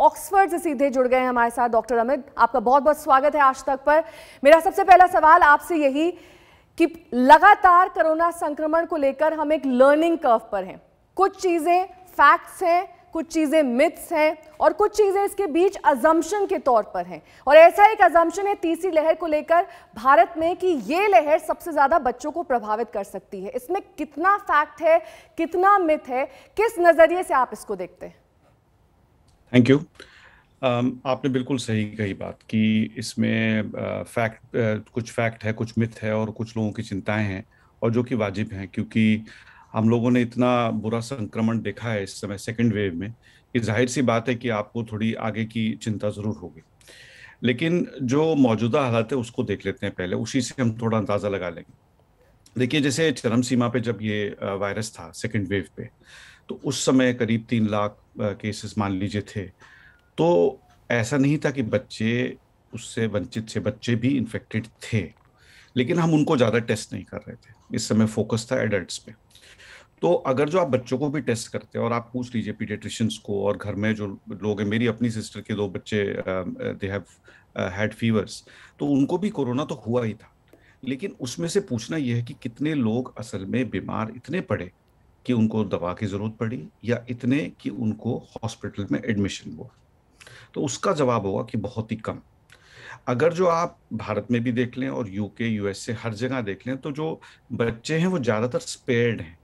Oxford से सीधे जुड़ गए हैं हमारे साथ डॉक्टर अमित आपका बहुत बहुत स्वागत है आज तक पर मेरा सबसे पहला सवाल आपसे यही कि लगातार कोरोना संक्रमण को लेकर हम एक लर्निंग कर्व पर हैं कुछ चीज़ें फैक्ट्स हैं कुछ चीज़ें मिथ्स हैं और कुछ चीज़ें इसके बीच अजम्पन के तौर पर हैं और ऐसा एक अजम्पन है तीसरी लहर को लेकर भारत में कि ये लहर सबसे ज़्यादा बच्चों को प्रभावित कर सकती है इसमें कितना फैक्ट है कितना मिथ है किस नज़रिए से आप इसको देखते हैं थैंक यू um, आपने बिल्कुल सही कही बात कि इसमें फैक्ट कुछ फैक्ट है कुछ मिथ है और कुछ लोगों की चिंताएं हैं और जो कि वाजिब हैं क्योंकि हम लोगों ने इतना बुरा संक्रमण देखा है इस समय सेकेंड वेव में कि जाहिर सी बात है कि आपको थोड़ी आगे की चिंता ज़रूर होगी लेकिन जो मौजूदा हालत है उसको देख लेते हैं पहले उसी से हम थोड़ा अंदाज़ा लगा लेंगे देखिए जैसे चरम सीमा पे जब ये वायरस था सेकेंड वेव पे तो उस समय करीब तीन लाख केसेस मान लीजिए थे तो ऐसा नहीं था कि बच्चे उससे वंचित से बच्चे भी इन्फेक्टेड थे लेकिन हम उनको ज़्यादा टेस्ट नहीं कर रहे थे इस समय फोकस था एडल्ट पे तो अगर जो आप बच्चों को भी टेस्ट करते हैं और आप पूछ लीजिए पीडियट्रिशंस को और घर में जो लोग हैं मेरी अपनी सिस्टर के दो बच्चे दे हैव हैड फीवर्स तो उनको भी कोरोना तो हुआ ही था लेकिन उसमें से पूछना यह है कि कितने लोग असल में बीमार इतने पड़े कि उनको दवा की ज़रूरत पड़ी या इतने कि उनको हॉस्पिटल में एडमिशन हुआ तो उसका जवाब होगा कि बहुत ही कम अगर जो आप भारत में भी देख लें और यूके यूएसए हर जगह देख लें तो जो बच्चे हैं वो ज़्यादातर स्पेयर्ड हैं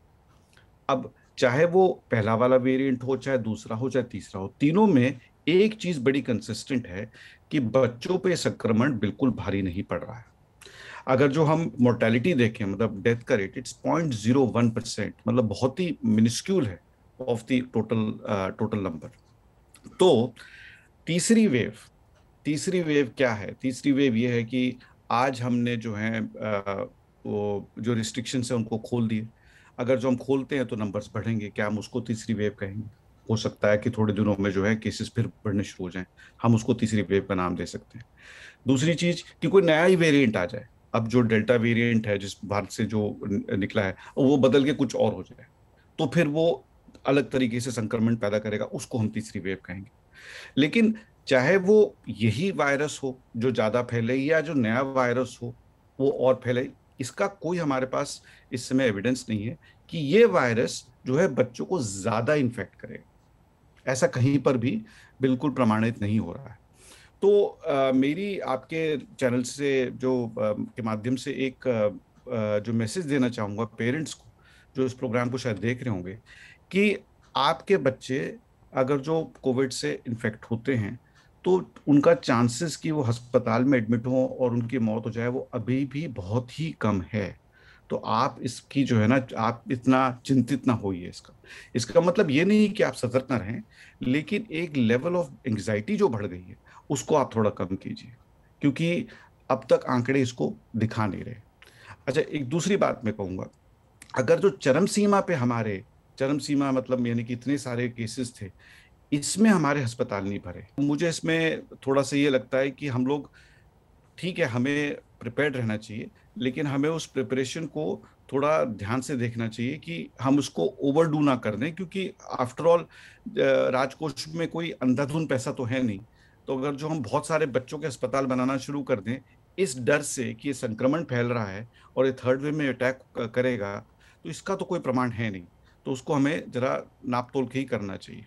अब चाहे वो पहला वाला वेरिएंट हो चाहे दूसरा हो चाहे तीसरा हो तीनों में एक चीज़ बड़ी कंसिस्टेंट है कि बच्चों पे संक्रमण बिल्कुल भारी नहीं पड़ रहा है अगर जो हम मोर्टेलिटी देखें मतलब डेथ का rate its point zero one percent मतलब बहुत ही मिनिस्क्यूल है of the total total number तो तीसरी वेव तीसरी वेव क्या है तीसरी वेव ये है कि आज हमने जो है uh, वो जो रिस्ट्रिक्शंस है उनको खोल दिए अगर जो हम खोलते हैं तो नंबर्स बढ़ेंगे क्या हम उसको तीसरी वेव कहेंगे हो सकता है कि थोड़े दिनों में जो है केसेस फिर बढ़ने शुरू हो जाएं हम उसको तीसरी वेव का नाम दे सकते हैं दूसरी चीज़ कि कोई नया ही वेरिएंट आ जाए अब जो डेल्टा वेरिएंट है जिस भारत से जो निकला है वो बदल के कुछ और हो जाए तो फिर वो अलग तरीके से संक्रमण पैदा करेगा उसको हम तीसरी वेव कहेंगे लेकिन चाहे वो यही वायरस हो जो ज़्यादा फैले या जो नया वायरस हो वो और फैले इसका कोई हमारे पास इस समय एविडेंस नहीं है कि ये वायरस जो है बच्चों को ज़्यादा इन्फेक्ट करेगा ऐसा कहीं पर भी बिल्कुल प्रमाणित नहीं हो रहा है तो आ, मेरी आपके चैनल से जो आ, के माध्यम से एक आ, जो मैसेज देना चाहूँगा पेरेंट्स को जो इस प्रोग्राम को शायद देख रहे होंगे कि आपके बच्चे अगर जो कोविड से इन्फेक्ट होते हैं तो उनका चांसेस कि वो अस्पताल में एडमिट हों और उनकी मौत हो जाए वो अभी भी बहुत ही कम है तो आप इसकी जो है ना आप इतना चिंतित ना होइए इसका इसका मतलब ये नहीं कि आप सतर्क ना रहें लेकिन एक लेवल ऑफ एंग्जाइटी जो बढ़ गई है उसको आप थोड़ा कम कीजिए क्योंकि अब तक आंकड़े इसको दिखा नहीं रहे अच्छा एक दूसरी बात मैं कहूँगा अगर जो चरम सीमा पे हमारे चरम सीमा मतलब यानी कि इतने सारे केसेस थे इसमें हमारे अस्पताल नहीं भरे मुझे इसमें थोड़ा सा ये लगता है कि हम लोग ठीक है हमें प्रिपेयर रहना चाहिए लेकिन हमें उस प्रिपरेशन को थोड़ा ध्यान से देखना चाहिए कि हम उसको ओवरडू ना कर दें क्योंकि आफ्टरऑल राजकोष में कोई अंधाधुन पैसा तो है नहीं तो अगर जो हम बहुत सारे बच्चों के अस्पताल बनाना शुरू कर दें इस डर से कि ये संक्रमण फैल रहा है और ये थर्ड वेव में अटैक करेगा तो इसका तो कोई प्रमाण है नहीं तो उसको हमें जरा नाप तोल के ही करना चाहिए